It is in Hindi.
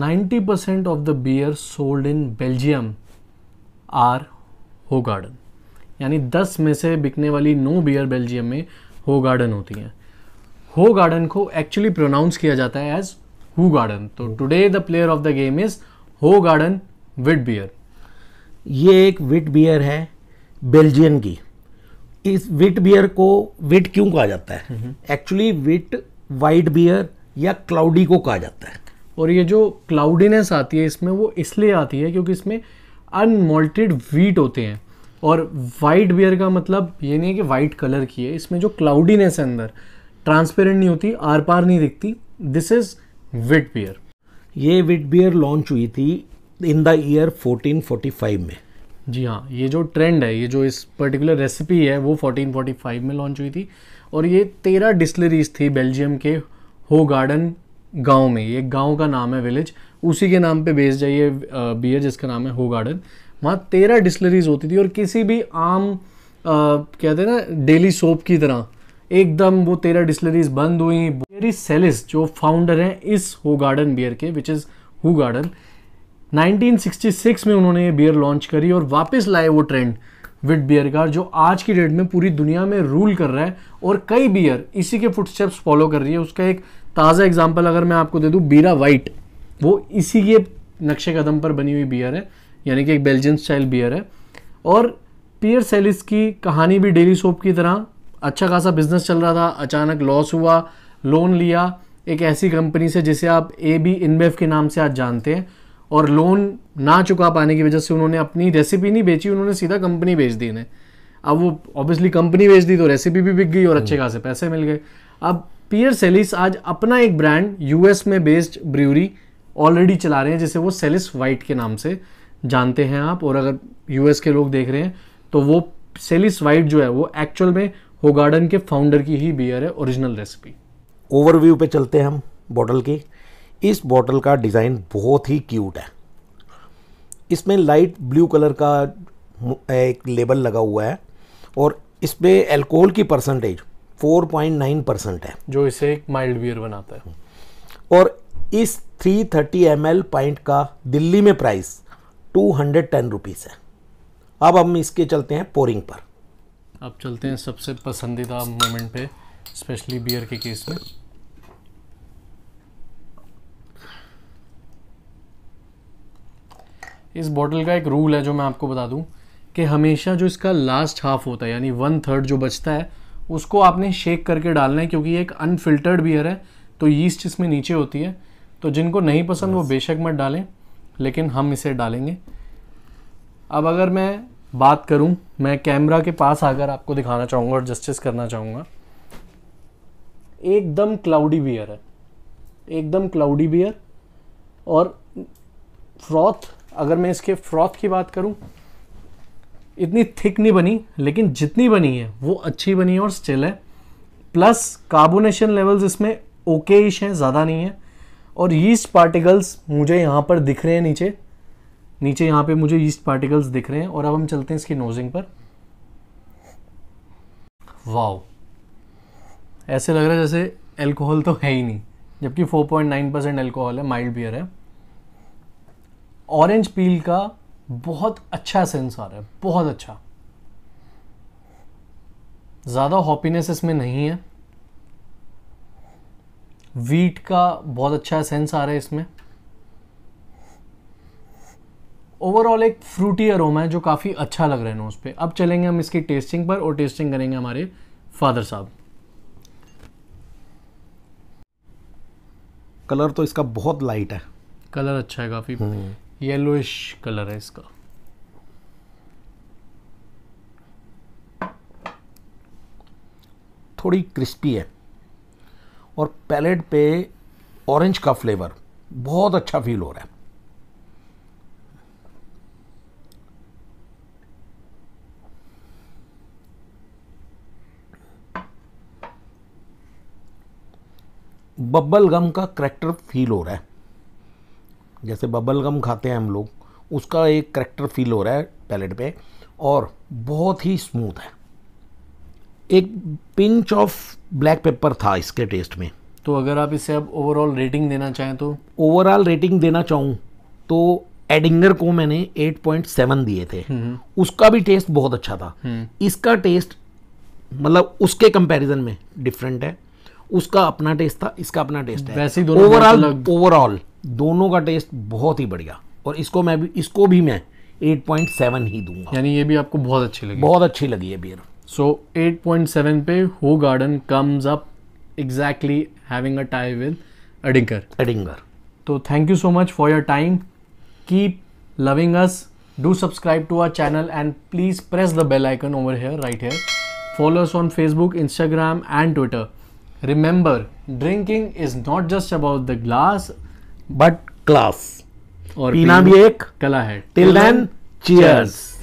90% of the beer sold in Belgium are Hoegaarden यानी दस में से बिकने वाली नो बियर बेल्जियम में हो गार्डन होती हैं हो गार्डन को एक्चुअली प्रोनाउंस किया जाता है एज हु गार्डन तो today the player of the game is Hoegaarden wit beer ये एक विट बियर है बेल्जियन की इस विट बियर को विट क्यों कहा जाता है एक्चुअली विट वाइट बियर या क्लाउडी को कहा जाता है और ये जो क्लाउडीनेस आती है इसमें वो इसलिए आती है क्योंकि इसमें अनमोल्टेड वीट होते हैं और वाइट बियर का मतलब ये नहीं है कि वाइट कलर की है इसमें जो क्लाउडीनेस है अंदर ट्रांसपेरेंट नहीं होती आर पार नहीं दिखती दिस इज़ विट बियर ये विट बियर लॉन्च हुई थी इन द ईयर 1445 में जी हाँ ये जो ट्रेंड है ये जो इस पर्टिकुलर रेसिपी है वो 1445 में लॉन्च हुई थी और ये तेरह डिस्लरीज थी बेल्जियम के हो गार्डन गांव में ये गांव का नाम है विलेज उसी के नाम पे बेस्ड है ये बियर जिसका नाम है हो गार्डन वहाँ तेरह डिस्लरीज होती थी और किसी भी आम कहते हैं ना डेली सोप की तरह एकदम वो तेरह डिस्लरीज बंद हुई बियरी सेलिस जो फाउंडर हैं इस हो गार्डन बियर के विच इज़ हो गार्डन 1966 में उन्होंने ये बियर लॉन्च करी और वापस लाए वो ट्रेंड विट बियर का जो आज की डेट में पूरी दुनिया में रूल कर रहा है और कई बियर इसी के फुटस्टेप्स फॉलो कर रही है उसका एक ताज़ा एग्जाम्पल अगर मैं आपको दे दूँ बीरा वाइट वो इसी के नक्शे कदम पर बनी हुई बियर है यानी कि एक बेल्जियन स्टाइल बियर है और पियर सेलिस की कहानी भी डेली सोप की तरह अच्छा खासा बिजनेस चल रहा था अचानक लॉस हुआ लोन लिया एक ऐसी कंपनी से जिसे आप ए बी इनबेफ के नाम से आज जानते हैं और लोन ना चुका पाने की वजह से उन्होंने अपनी रेसिपी नहीं बेची उन्होंने सीधा कंपनी बेच दी इन्हें अब वो ऑब्वियसली कंपनी बेच दी तो रेसिपी भी बिक गई और अच्छे खासे पैसे मिल गए अब पियर सेलिस आज अपना एक ब्रांड यूएस में बेस्ड ब्र्यूरी ऑलरेडी चला रहे हैं जिसे वो सेलिस वाइट के नाम से जानते हैं आप और अगर यूएस के लोग देख रहे हैं तो वो सेलिस वाइट जो है वो एक्चुअल में हो गार्डन के फाउंडर की ही बियर है ओरिजिनल रेसिपी ओवरव्यू पे चलते हैं हम बॉटल की इस बॉटल का डिज़ाइन बहुत ही क्यूट है इसमें लाइट ब्लू कलर का एक लेबल लगा हुआ है और इसमें अल्कोहल की परसेंटेज 4.9 परसेंट है जो इसे एक माइल्ड बियर बनाता है और इस 330 थर्टी एम पाइंट का दिल्ली में प्राइस टू हंड्रेड है अब हम इसके चलते हैं पोरिंग पर अब चलते हैं सबसे पसंदीदा मोमेंट पे स्पेशली बियर के केस में इस बॉटल का एक रूल है जो मैं आपको बता दूं कि हमेशा जो इसका लास्ट हाफ होता है यानी वन थर्ड जो बचता है उसको आपने शेक करके डालना है क्योंकि ये एक अनफिल्टर्ड बियर है तो यीस्ट इसमें नीचे होती है तो जिनको नहीं पसंद वो बेशक मत डालें लेकिन हम इसे डालेंगे अब अगर मैं बात करूं मैं कैमरा के पास आकर आपको दिखाना चाहूँगा और जस्टिस करना चाहूँगा एकदम क्लाउडी बियर है एकदम क्लाउडी बियर और फ्रॉथ अगर मैं इसके फ्रॉथ की बात करूं इतनी थिक नहीं बनी लेकिन जितनी बनी है वो अच्छी बनी है और स्टिल है प्लस कार्बोनेशन लेवल्स इसमें ओके इश हैं ज़्यादा नहीं है और यीस्ट पार्टिकल्स मुझे यहाँ पर दिख रहे हैं नीचे नीचे यहाँ पे मुझे यीस्ट पार्टिकल्स दिख रहे हैं और अब हम चलते हैं इसकी नोजिंग पर वाओ ऐसे लग रहा है जैसे एल्कोहल तो है ही नहीं जबकि 4.9 परसेंट एल्कोहल है माइल्ड बियर है ऑरेंज पील का बहुत अच्छा सेंस आ रहा है बहुत अच्छा ज़्यादा हॉपीनेस इसमें नहीं है वीट का बहुत अच्छा सेंस आ रहा है इसमें ओवरऑल एक फ्रूटी अरोमा है जो काफ़ी अच्छा लग रहा है नोज़ पे अब चलेंगे हम इसकी टेस्टिंग पर और टेस्टिंग करेंगे हमारे फादर साहब कलर तो इसका बहुत लाइट है कलर अच्छा है काफ़ी हम्म। येलोइश कलर है इसका थोड़ी क्रिस्पी है और पैलेट पे ऑरेंज का फ्लेवर बहुत अच्छा फील हो रहा है बबल गम का करेक्टर फील हो रहा है जैसे बबल गम खाते हैं हम लोग उसका एक करेक्टर फील हो रहा है पैलेट पे और बहुत ही स्मूथ है एक पिंच ऑफ ब्लैक पेपर था इसके टेस्ट में तो अगर आप इसे अब ओवरऑल रेटिंग देना चाहें तो ओवरऑल रेटिंग देना चाहूँ तो एडिंगर को मैंने 8.7 दिए थे हम्म। उसका भी टेस्ट बहुत अच्छा था हम्म। इसका टेस्ट मतलब उसके कंपैरिजन में डिफरेंट है उसका अपना टेस्ट था इसका अपना टेस्ट है ओवरऑल ओवरऑल दोनों का टेस्ट बहुत ही बढ़िया और इसको मैं भी इसको भी मैं 8.7 ही दूंगा यानी ये भी आपको बहुत अच्छी लगी बहुत अच्छी लगी है बियर सो so, 8.7 पे Hoegaarden comes up exactly having a tie with Erdinger Erdinger तो thank you so much for your time keep loving us do subscribe to our channel and please press the bell icon over here right here follow us on Facebook Instagram and Twitter remember drinking is not just about the glass but class और पीना भी एक कला है टिल देन चीयर्स